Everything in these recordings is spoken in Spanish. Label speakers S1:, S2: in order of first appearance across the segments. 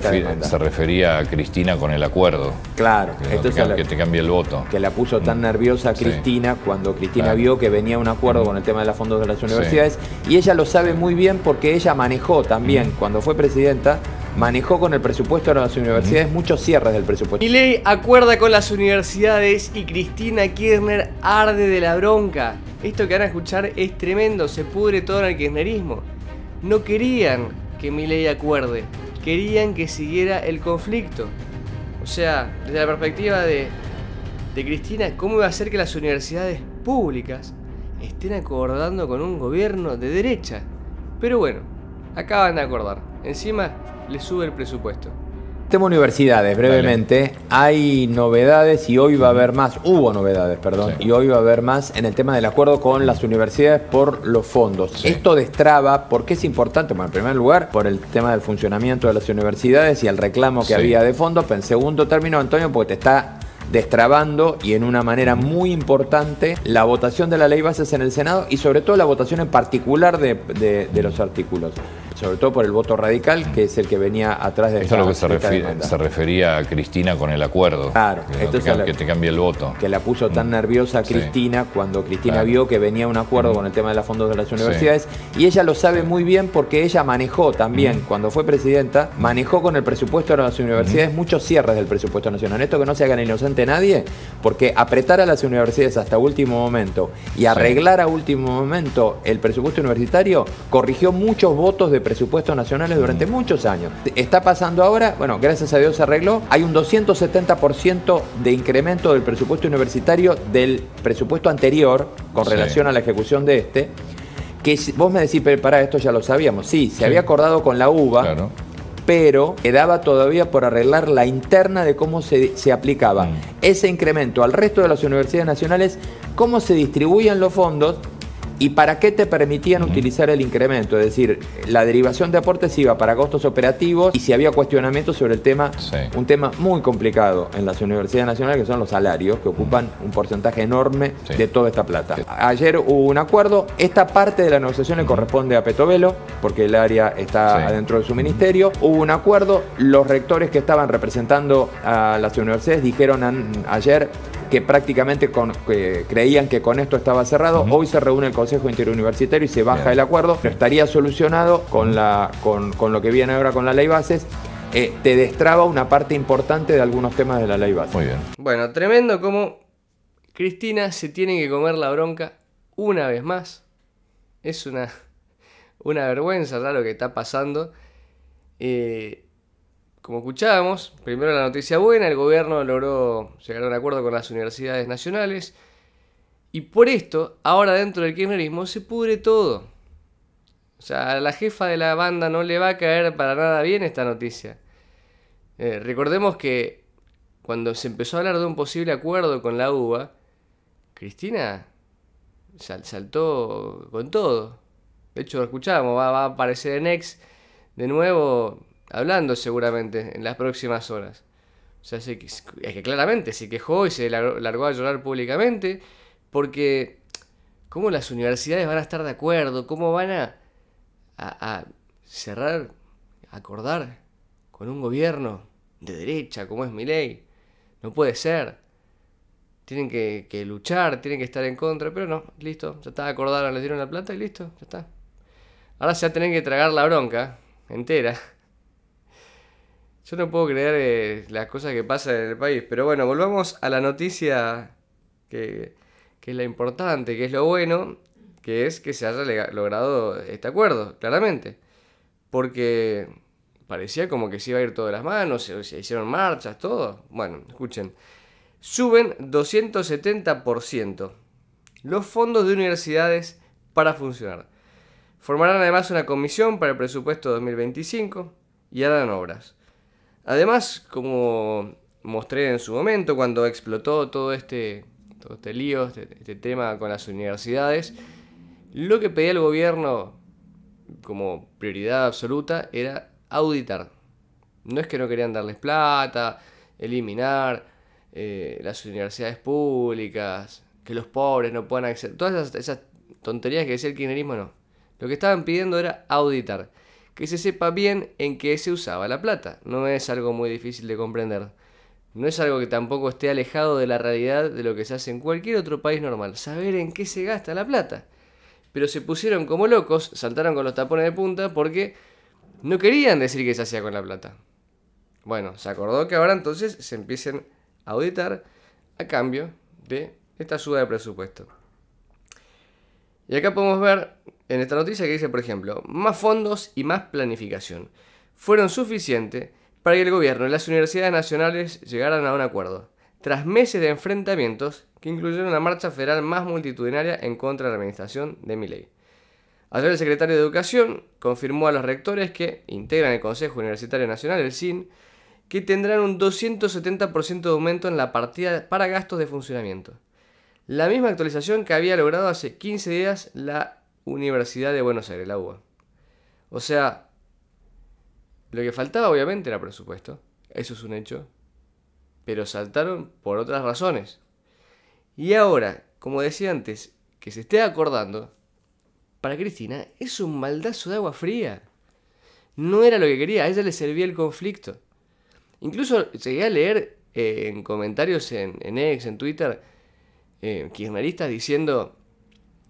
S1: se
S2: refería a Cristina con el acuerdo. Claro, que, te, que cambie el voto. Que la puso tan mm. nerviosa Cristina cuando Cristina vio que venía un acuerdo mm. con el tema de los fondos de las universidades. Y ella lo sabe muy bien porque ella manejó también, mm. cuando fue presidenta, manejó con el presupuesto de las universidades muchos cierres del presupuesto.
S1: Miley acuerda con las universidades y Cristina Kirchner arde de la bronca. Esto que van a escuchar es tremendo, se pudre todo en el kirchnerismo. No querían que Miley acuerde, querían que siguiera el conflicto. O sea, desde la perspectiva de, de Cristina, ¿cómo iba a ser que las universidades públicas estén acordando con un gobierno de derecha? Pero bueno, acaban de acordar. Encima, le sube el presupuesto.
S2: Tema universidades, brevemente. Hay novedades y hoy va a haber más, hubo novedades, perdón, y hoy va a haber más en el tema del acuerdo con las universidades por los fondos. Esto destraba, ¿por qué es importante? Bueno, en primer lugar, por el tema del funcionamiento de las universidades y el reclamo que había de fondos, pero en segundo término, Antonio, porque te está destrabando y en una manera muy importante la votación de la ley bases en el Senado y sobre todo la votación en particular de los artículos sobre todo por el voto radical, que es el que venía atrás de Esto es lo que se, se, refería a Cristina con el acuerdo. Claro, que, te, cambie el voto. Que la puso tan mm. nerviosa Cristina cuando Cristina vio que venía un acuerdo mm. con el tema de los fondos de las universidades. Y ella lo sabe muy bien porque ella manejó también, mm. cuando fue presidenta, manejó con el presupuesto de las universidades muchos cierres del presupuesto nacional. Esto que no se hagan inocente nadie, porque apretar a las universidades hasta último momento y arreglar a último momento el presupuesto universitario corrigió muchos votos de presupuestos nacionales durante muchos años. Está pasando ahora, bueno, gracias a Dios se arregló, hay un 270% de incremento del presupuesto universitario del presupuesto anterior con relación a la ejecución de este, que vos me decís, pero para esto ya lo sabíamos, sí, se había acordado con la UBA. pero quedaba todavía por arreglar la interna de cómo se, aplicaba. Mm. Ese incremento al resto de las universidades nacionales, cómo se distribuían los fondos ¿Y para qué te permitían utilizar el incremento? Es decir, la derivación de aportes iba para costos operativos y si había cuestionamiento sobre el tema, un tema muy complicado en las universidades nacionales, que son los salarios, que ocupan un porcentaje enorme de toda esta plata. Ayer hubo un acuerdo, esta parte de la negociación le corresponde a Petovelo, porque el área está adentro de su ministerio. Hubo un acuerdo, los rectores que estaban representando a las universidades dijeron ayer, que prácticamente creían que con esto estaba cerrado. Hoy se reúne el Consejo Interuniversitario y se baja el acuerdo. estaría solucionado con, la, con, lo que viene ahora con la ley bases. Eh, te destraba una parte importante de algunos temas de la ley base. Muy bien.
S1: Bueno, tremendo como Cristina se tiene que comer la bronca una vez más. Es una, una vergüenza lo que está pasando. Eh, como escuchábamos, primero la noticia buena, el gobierno logró llegar a un acuerdo con las universidades nacionales y por esto, ahora dentro del kirchnerismo se pudre todo. O sea, a la jefa de la banda no le va a caer para nada bien esta noticia. Eh, recordemos que cuando se empezó a hablar de un posible acuerdo con la UBA, Cristina saltó con todo. De hecho, lo escuchábamos, va a aparecer en ex de nuevo hablando seguramente en las próximas horas. O sea, es que claramente se quejó y se largó a llorar públicamente porque cómo las universidades van a estar de acuerdo, cómo van a, cerrar, acordar con un gobierno de derecha como es mi ley. No puede ser. Tienen que, luchar, tienen que estar en contra, pero no, listo, ya está, acordaron, le dieron la plata y listo, ya está. Ahora se va a tener que tragar la bronca entera. Yo no puedo creer eh, las cosas que pasan en el país. Pero bueno, volvamos a la noticia que, es la importante, que es lo bueno, que es que se haya logrado este acuerdo, claramente. Porque parecía como que se iba a ir todo de las manos, se, se hicieron marchas, todo. Bueno, escuchen. Suben 270% los fondos de universidades para funcionar. Formarán además una comisión para el presupuesto 2025 y harán obras. Además, como mostré en su momento, cuando explotó todo este, todo este lío, este, este, tema con las universidades, lo que pedía el gobierno como prioridad absoluta era auditar. No es que no querían darles plata, eliminar eh, las universidades públicas, que los pobres no puedan acceder. Todas esas, tonterías que decía el kirchnerismo, no. Lo que estaban pidiendo era auditar que se sepa bien en qué se usaba la plata. No es algo muy difícil de comprender. No es algo que tampoco esté alejado de la realidad de lo que se hace en cualquier otro país normal. Saber en qué se gasta la plata. Pero se pusieron como locos, saltaron con los tapones de punta porque no querían decir qué se hacía con la plata. Bueno, se acordó que ahora entonces se empiecen a auditar a cambio de esta suba de presupuesto. Y acá podemos ver en esta noticia que dice, por ejemplo, más fondos y más planificación fueron suficientes para que el gobierno y las universidades nacionales llegaran a un acuerdo, tras meses de enfrentamientos que incluyeron una marcha federal más multitudinaria en contra de la administración de Miley. Ayer el secretario de Educación confirmó a los rectores que integran el Consejo Universitario Nacional, el SIN, que tendrán un 270% de aumento en la partida para gastos de funcionamiento. La misma actualización que había logrado hace 15 días la Universidad de Buenos Aires, la UBA. O sea, lo que faltaba obviamente era presupuesto, eso es un hecho, pero saltaron por otras razones. Y ahora, como decía antes, que se esté acordando, para Cristina es un maldazo de agua fría. No era lo que quería, a ella le servía el conflicto. Incluso llegué a leer eh, en comentarios en, en X, en Twitter, eh, kirchneristas diciendo,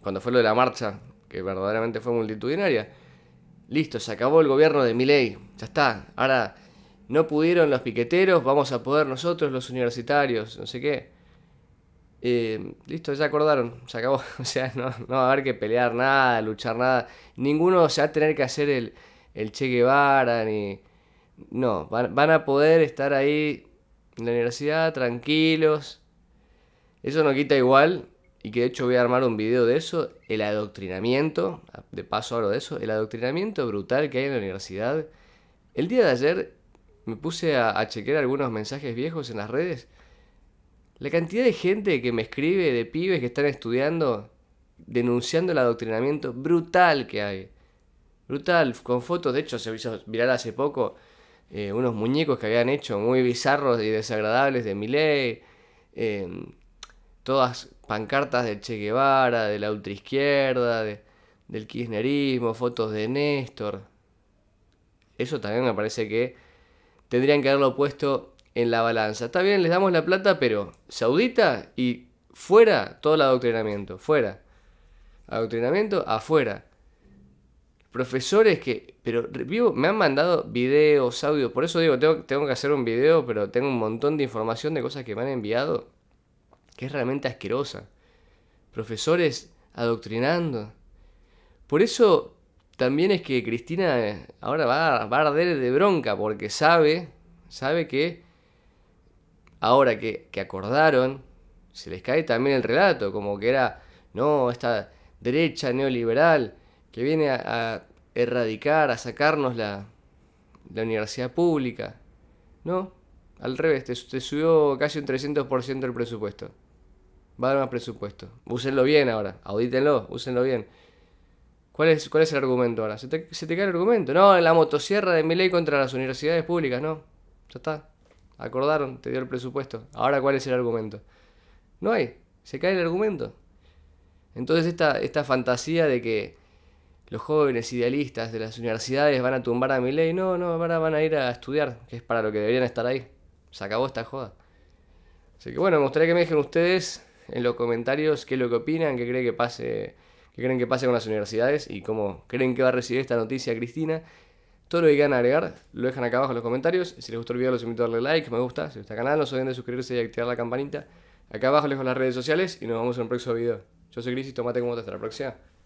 S1: cuando fue lo de la marcha, que verdaderamente fue multitudinaria, listo, se acabó el gobierno de Milei, ya está, ahora no pudieron los piqueteros, vamos a poder nosotros los universitarios, no sé qué. Eh, listo, ya acordaron, se acabó. O sea, no, va a haber que pelear nada, luchar nada. Ninguno se va a tener que hacer el, el Che Guevara, ni... No, van a poder estar ahí en la universidad tranquilos, eso no quita igual, y que de hecho voy a armar un video de eso, el adoctrinamiento, de paso hablo de eso, el adoctrinamiento brutal que hay en la universidad. El día de ayer me puse a, chequear algunos mensajes viejos en las redes. La cantidad de gente que me escribe, de pibes que están estudiando, denunciando el adoctrinamiento brutal que hay. Brutal, con fotos, de hecho se hizo viral hace poco eh, unos muñecos que habían hecho muy bizarros y desagradables de Miley. Eh, todas pancartas de Che Guevara, de la ultraizquierda, del kirchnerismo, fotos de Néstor. Eso también me parece que tendrían que haberlo puesto en la balanza. Está bien, les damos la plata, pero saudita y fuera todo el adoctrinamiento, fuera. Adoctrinamiento afuera. Profesores que, pero me han mandado videos, audios, por eso digo, tengo, tengo que hacer un video, pero tengo un montón de información de cosas que me han enviado que es realmente asquerosa. Profesores adoctrinando. Por eso también es que Cristina eh, ahora va, a arder de bronca porque sabe, sabe que ahora que, acordaron, se les cae también el relato, como que era, no, esta derecha neoliberal que viene a, erradicar, a sacarnos la, la, universidad pública. No, al revés, te subió casi un 300% el presupuesto va a dar más presupuesto. Úsenlo bien ahora, audítenlo, úsenlo bien. ¿Cuál es, cuál es el argumento ahora? ¿Se te, cae el argumento? No, la motosierra de mi ley contra las universidades públicas, no. Ya está. Acordaron, te dio el presupuesto. Ahora, ¿cuál es el argumento? No hay. Se cae el argumento. Entonces, esta, esta fantasía de que los jóvenes idealistas de las universidades van a tumbar a mi ley, no, no, ahora van a ir a estudiar, que es para lo que deberían estar ahí. Se acabó esta joda. Así que bueno, me gustaría que me dejen ustedes en los comentarios qué es lo que opinan, qué creen que pase, qué creen que pase con las universidades y cómo creen que va a recibir esta noticia Cristina. Todo lo que quieran agregar lo dejan acá abajo en los comentarios. Si les gustó el video los invito a darle like, me gusta, si gusta el canal no se olviden de suscribirse y activar la campanita. Acá abajo les dejo las redes sociales y nos vemos en un próximo video. Yo soy Cris y tomate como hasta la próxima.